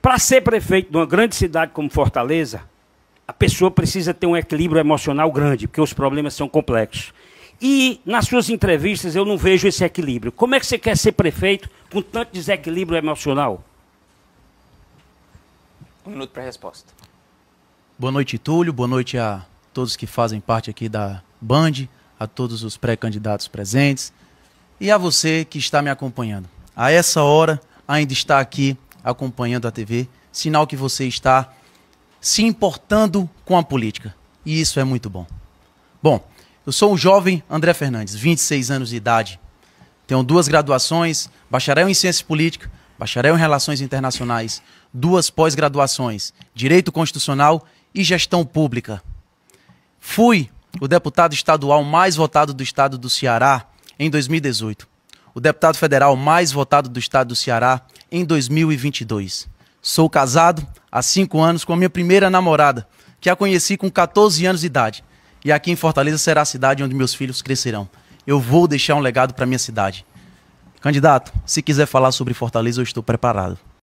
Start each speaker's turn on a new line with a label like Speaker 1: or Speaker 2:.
Speaker 1: Para ser prefeito de uma grande cidade como Fortaleza, a pessoa precisa ter um equilíbrio emocional grande, porque os problemas são complexos. E nas suas entrevistas eu não vejo esse equilíbrio. Como é que você quer ser prefeito com tanto desequilíbrio emocional? Um
Speaker 2: minuto para a resposta. Boa noite, Túlio. Boa noite a todos que fazem parte aqui da Band, a todos os pré-candidatos presentes e a você que está me acompanhando. A essa hora ainda está aqui acompanhando a TV, sinal que você está se importando com a política. E isso é muito bom. Bom, eu sou o jovem André Fernandes, 26 anos de idade. Tenho duas graduações, bacharel em Ciência Política, bacharel em Relações Internacionais, duas pós-graduações, Direito Constitucional e Gestão Pública. Fui o deputado estadual mais votado do estado do Ceará em 2018 o deputado federal mais votado do estado do Ceará em 2022. Sou casado há cinco anos com a minha primeira namorada, que a conheci com 14 anos de idade. E aqui em Fortaleza será a cidade onde meus filhos crescerão. Eu vou deixar um legado para minha cidade. Candidato, se quiser falar sobre Fortaleza, eu estou preparado.